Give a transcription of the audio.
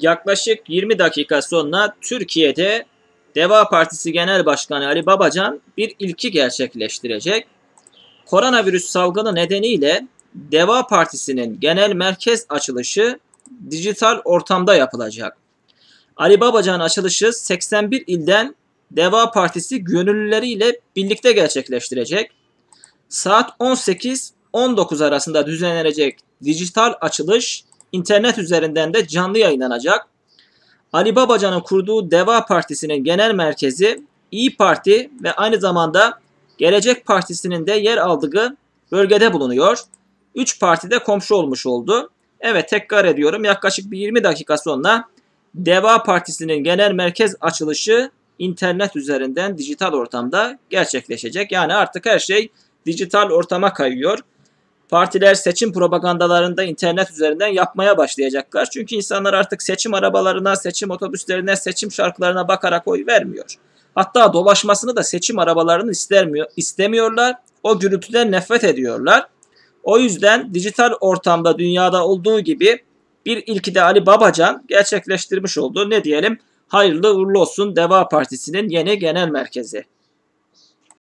yaklaşık 20 dakika sonra Türkiye'de Deva Partisi Genel Başkanı Ali Babacan bir ilki gerçekleştirecek. Koronavirüs salgını nedeniyle Deva Partisi'nin genel merkez açılışı dijital ortamda yapılacak. Ali Babacan'ın açılışı 81 ilden Deva Partisi gönüllüleriyle birlikte gerçekleştirecek. Saat 18-19 arasında düzenlenecek dijital açılış internet üzerinden de canlı yayınlanacak. Ali Babacan'ın kurduğu Deva Partisi'nin genel merkezi İyi Parti ve aynı zamanda Gelecek Partisi'nin de yer aldığı bölgede bulunuyor. Üç parti de komşu olmuş oldu. Evet tekrar ediyorum yaklaşık bir 20 dakika sonra Deva Partisi'nin genel merkez açılışı internet üzerinden dijital ortamda gerçekleşecek. Yani artık her şey dijital ortama kayıyor partiler seçim propagandalarında internet üzerinden yapmaya başlayacaklar. Çünkü insanlar artık seçim arabalarına, seçim otobüslerine, seçim şarkılarına bakarak oy vermiyor. Hatta dolaşmasını da seçim arabalarını istermiyor, istemiyorlar. O gürültüden nefret ediyorlar. O yüzden dijital ortamda dünyada olduğu gibi bir ilki de Ali Babacan gerçekleştirmiş oldu. Ne diyelim? Hayırlı uğurlu olsun Deva Partisi'nin yeni genel merkezi.